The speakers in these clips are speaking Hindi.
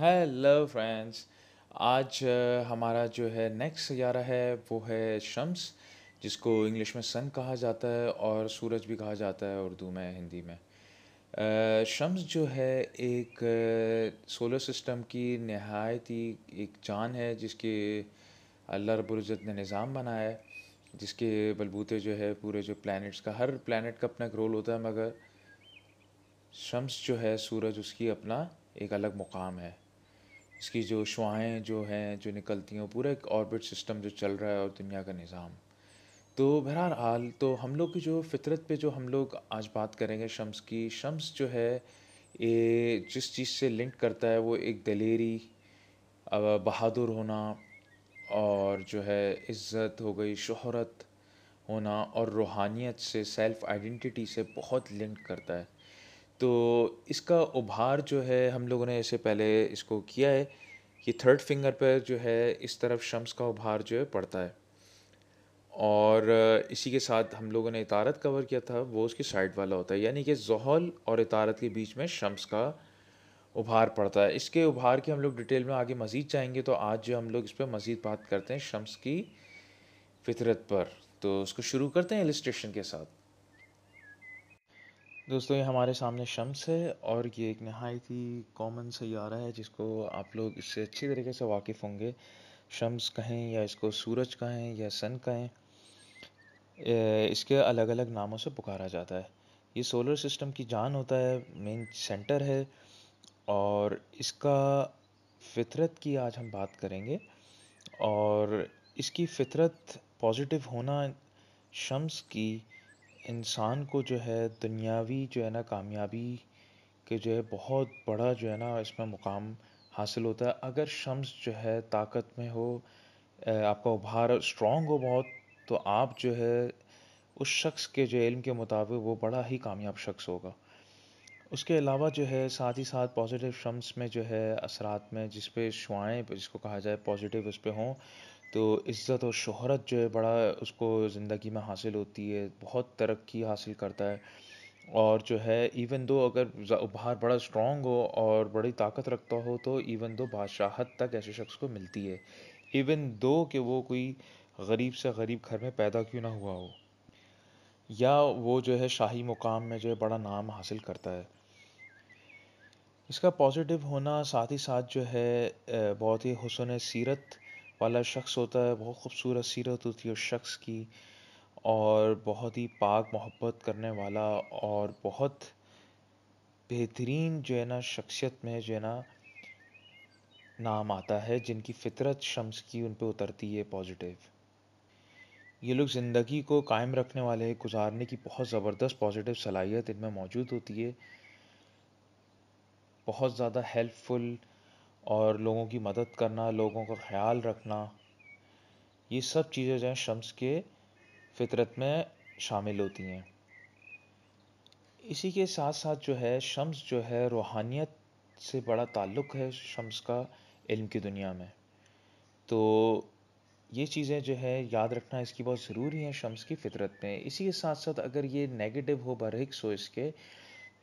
हेलो फ्रेंड्स आज हमारा जो है नेक्स्ट सारा है वो है शम्स जिसको इंग्लिश में सन कहा जाता है और सूरज भी कहा जाता है उर्दू में हिंदी में शम्स जो है एक सोलर सिस्टम की नहायत ही एक जान है जिसके अल्लाह रबुल्ज़त ने निज़ाम बनाया है जिसके बलबूते जो है पूरे जो प्लैनेट्स का हर प्लानट का अपना एक रोल होता है मगर शम्स जो है सूरज उसकी अपना एक अलग मुकाम है इसकी जो शुआएँ जो हैं जो निकलती हैं पूरा एक ऑर्बिट सिस्टम जो चल रहा है और दुनिया का निज़ाम तो बहरहाल हाल तो हम लोग की जो फितरत पे जो हम लोग आज बात करेंगे शम्स की शम्स जो है ये जिस चीज़ से लिंक करता है वो एक दलेरी बहादुर होना और जो है इज़्ज़त हो गई शहरत होना और रूहानियत से सेल्फ़ आइडेंटिटी से बहुत लिंक करता है तो इसका उभार जो है हम लोगों ने इससे पहले इसको किया है कि थर्ड फिंगर पर जो है इस तरफ शम्स का उभार जो है पड़ता है और इसी के साथ हम लोगों ने इतारत कवर किया था वो उसकी साइड वाला होता है यानी कि जहल और इतारत के बीच में शम्स का उभार पड़ता है इसके उभार की हम लोग डिटेल में आगे मज़ीद जाएंगे तो आज जो हम लोग इस पर मज़ीद बात करते हैं शम्स की फितरत पर तो उसको शुरू करते हैं एलिस्ट्रेशन के साथ दोस्तों ये हमारे सामने शम्स है और ये एक नहायत ही कॉमन सैारा है जिसको आप लोग इससे अच्छी तरीके से वाकिफ़ होंगे शम्स कहें या इसको सूरज कहें या सन कहें इसके अलग अलग नामों से पुकारा जाता है ये सोलर सिस्टम की जान होता है मेन सेंटर है और इसका फितरत की आज हम बात करेंगे और इसकी फितरत पॉजिटिव होना शम्स की इंसान को जो है दुनियावी जो है ना कामयाबी के जो है बहुत बड़ा जो है ना इसमें मुकाम हासिल होता है अगर शम्स जो है ताकत में हो आपका उभार स्ट्रॉन्ग हो बहुत तो आप जो है उस शख्स के जो इल्म के मुताबिक वो बड़ा ही कामयाब शख्स होगा उसके अलावा जो है साथ ही साथ पॉजिटिव शम्स में जो है असरात में जिसपे शुआएँ जिसको कहा जाए पॉजिटिव उस पर हों तो इज़्ज़त और शोहरत जो है बड़ा उसको ज़िंदगी में हासिल होती है बहुत तरक्की हासिल करता है और जो है इवन दो अगर उपहार बड़ा स्ट्रॉन्ग हो और बड़ी ताकत रखता हो तो इवन दो बादशाहत तक ऐसे शख्स को मिलती है इवन दो कि वो कोई गरीब से गरीब घर में पैदा क्यों ना हुआ हो या वो जो है शाही मुकाम में जो है बड़ा नाम हासिल करता है इसका पॉजिटिव होना साथ ही साथ जो है बहुत ही हसन सीरत वाला शख्स होता है बहुत खूबसूरत सीरत होती है उस शख्स की और बहुत ही पाक मोहब्बत करने वाला और बहुत बेहतरीन जो है ना शख्सियत में जो है ना नाम आता है जिनकी फितरत शम्स की उन पर उतरती है पॉजिटिव ये लोग ज़िंदगी को कायम रखने वाले हैं गुजारने की बहुत ज़बरदस्त पॉजिटिव सलाहियत इनमें मौजूद होती है बहुत ज़्यादा हेल्पफुल और लोगों की मदद करना लोगों का ख्याल रखना ये सब चीज़ें जो हैं शम्स के फितरत में शामिल होती हैं इसी के साथ साथ जो है शम्स जो है रूहानियत से बड़ा ताल्लुक़ है शम्स का इल्म की दुनिया में तो ये चीज़ें जो है याद रखना इसकी बहुत ज़रूरी है शम्स की फितरत में इसी के साथ साथ अगर ये नेगेटिव हो बरक्स हो इसके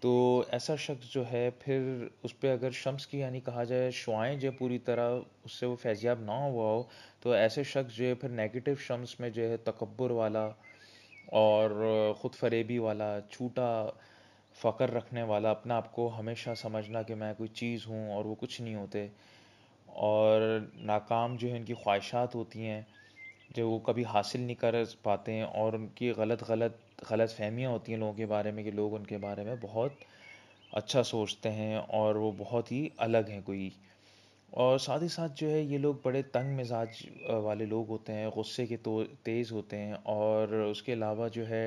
तो ऐसा शख्स जो है फिर उस पर अगर शम्स की यानी कहा जाए शुआएँ जो पूरी तरह उससे वो फैजियाब ना हुआ हो तो ऐसे शख्स जो है फिर नेगेटिव शम्स में जो है तकबर वाला और ख़ुद फरेबी वाला छूटा फ़कर रखने वाला अपने आप को हमेशा समझना कि मैं कोई चीज़ हूँ और वो कुछ नहीं होते और नाकाम जो है इनकी ख्वाहिशात होती हैं जो वो कभी हासिल नहीं कर पाते हैं और उनकी गलत गलत गलत फहमियाँ होती हैं लोगों के बारे में कि लोग उनके बारे में बहुत अच्छा सोचते हैं और वो बहुत ही अलग हैं कोई और साथ ही साथ जो है ये लोग बड़े तंग मिजाज वाले लोग होते हैं गुस्से के तो तेज़ होते हैं और उसके अलावा जो है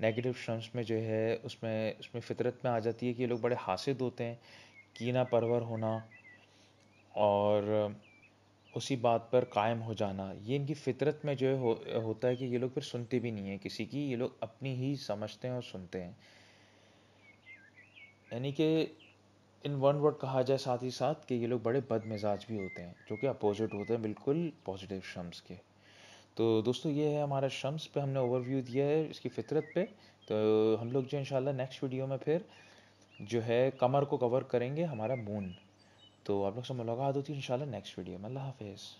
नेगेटिव शम्स में जो है उसमें उसमें फितरत में आ जाती है कि ये लोग बड़े हासिद होते हैं कीना परवर होना और उसी बात पर कायम हो जाना ये इनकी फितरत में जो है हो, होता है कि ये लोग फिर सुनते भी नहीं है किसी की ये लोग अपनी ही समझते हैं और सुनते हैं यानी कि इन वन वर्ड कहा जाए साथ ही साथ कि ये लोग बड़े बदमिजाज भी होते हैं जो कि अपोजिट होते हैं बिल्कुल पॉजिटिव शम्स के तो दोस्तों ये है हमारा शम्स पे हमने ओवरव्यू दिया है इसकी फितरत पे तो हम लोग जो इंशाल्लाह नेक्स्ट वीडियो में फिर जो है कमर को कवर करेंगे हमारा मून तो आप लोग समय लगा दो थी इन नेक्स्ट वीडियो में अल्लाह हाफिज़